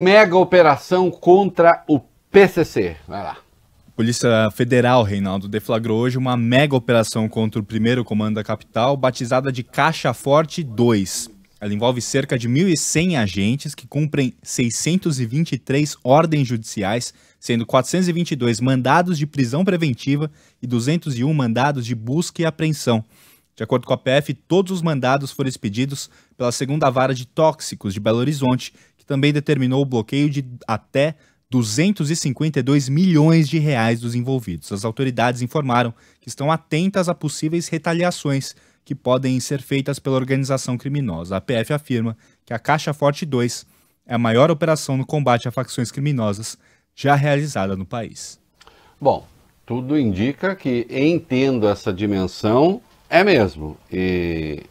mega operação contra o PCC. Vai lá. Polícia Federal, Reinaldo, deflagrou hoje uma mega operação contra o primeiro comando da capital, batizada de Caixa Forte 2. Ela envolve cerca de 1.100 agentes que cumprem 623 ordens judiciais, sendo 422 mandados de prisão preventiva e 201 mandados de busca e apreensão. De acordo com a PF, todos os mandados foram expedidos pela segunda vara de tóxicos de Belo Horizonte, que também determinou o bloqueio de até 252 milhões de reais dos envolvidos. As autoridades informaram que estão atentas a possíveis retaliações que podem ser feitas pela organização criminosa. A PF afirma que a Caixa Forte 2 é a maior operação no combate a facções criminosas já realizada no país. Bom, tudo indica que, entendo essa dimensão, é mesmo. E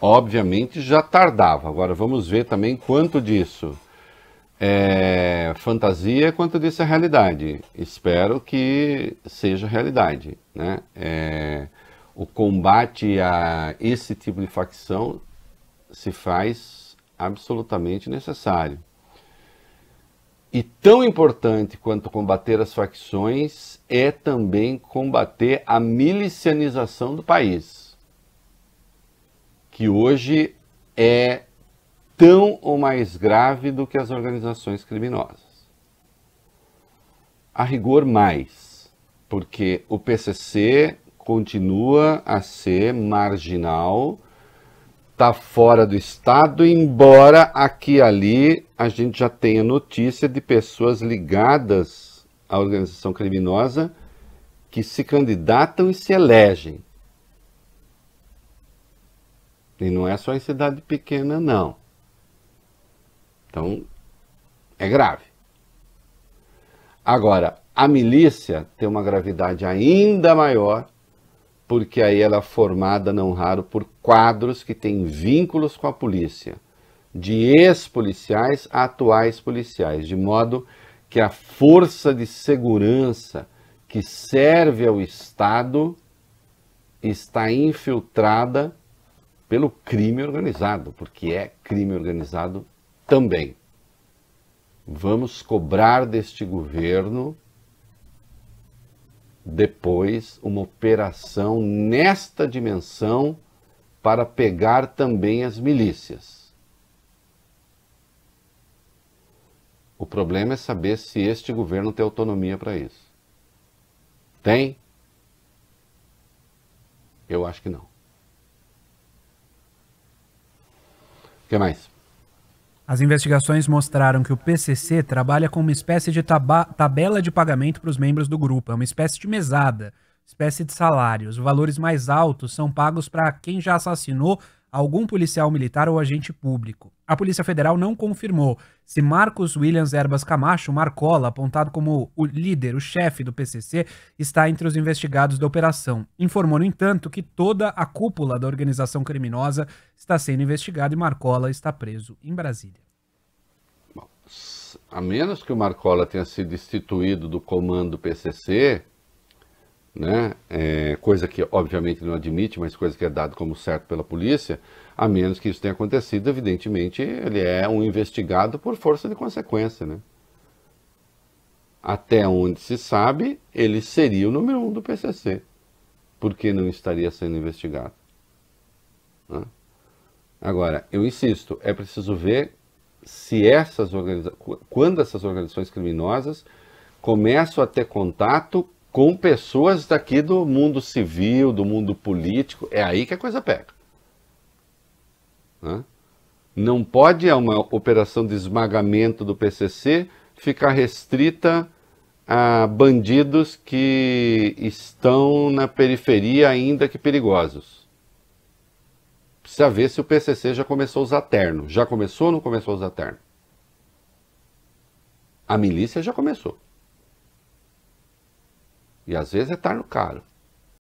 obviamente já tardava. Agora vamos ver também quanto disso é fantasia, quanto disso é realidade. Espero que seja realidade. Né? É... o combate a esse tipo de facção se faz absolutamente necessário. E tão importante quanto combater as facções é também combater a milicianização do país, que hoje é tão ou mais grave do que as organizações criminosas. A rigor, mais, porque o PCC continua a ser marginal, está fora do Estado, embora aqui e ali a gente já tem a notícia de pessoas ligadas à organização criminosa que se candidatam e se elegem. E não é só em cidade pequena, não. Então, é grave. Agora, a milícia tem uma gravidade ainda maior, porque aí ela é formada, não raro, por quadros que têm vínculos com a polícia de ex-policiais a atuais policiais, de modo que a força de segurança que serve ao Estado está infiltrada pelo crime organizado, porque é crime organizado também. Vamos cobrar deste governo depois uma operação nesta dimensão para pegar também as milícias. O problema é saber se este governo tem autonomia para isso. Tem? Eu acho que não. O que mais? As investigações mostraram que o PCC trabalha com uma espécie de tabela de pagamento para os membros do grupo, é uma espécie de mesada, espécie de salário. Os valores mais altos são pagos para quem já assassinou algum policial militar ou agente público. A Polícia Federal não confirmou se Marcos Williams Erbas Camacho, Marcola, apontado como o líder, o chefe do PCC, está entre os investigados da operação. Informou, no entanto, que toda a cúpula da organização criminosa está sendo investigada e Marcola está preso em Brasília. Bom, a menos que o Marcola tenha sido destituído do comando do PCC, né, é, coisa que obviamente não admite, mas coisa que é dado como certo pela polícia, a menos que isso tenha acontecido, evidentemente ele é um investigado por força de consequência, né? Até onde se sabe, ele seria o número um do PCC. porque não estaria sendo investigado? Né? Agora, eu insisto, é preciso ver se essas organizações, quando essas organizações criminosas começam a ter contato com pessoas daqui do mundo civil, do mundo político. É aí que a coisa pega. Né? Não pode uma operação de esmagamento do PCC ficar restrita a bandidos que estão na periferia, ainda que perigosos. Precisa ver se o PCC já começou a usar terno. Já começou ou não começou a usar terno? A milícia já começou. E às vezes é estar no caro.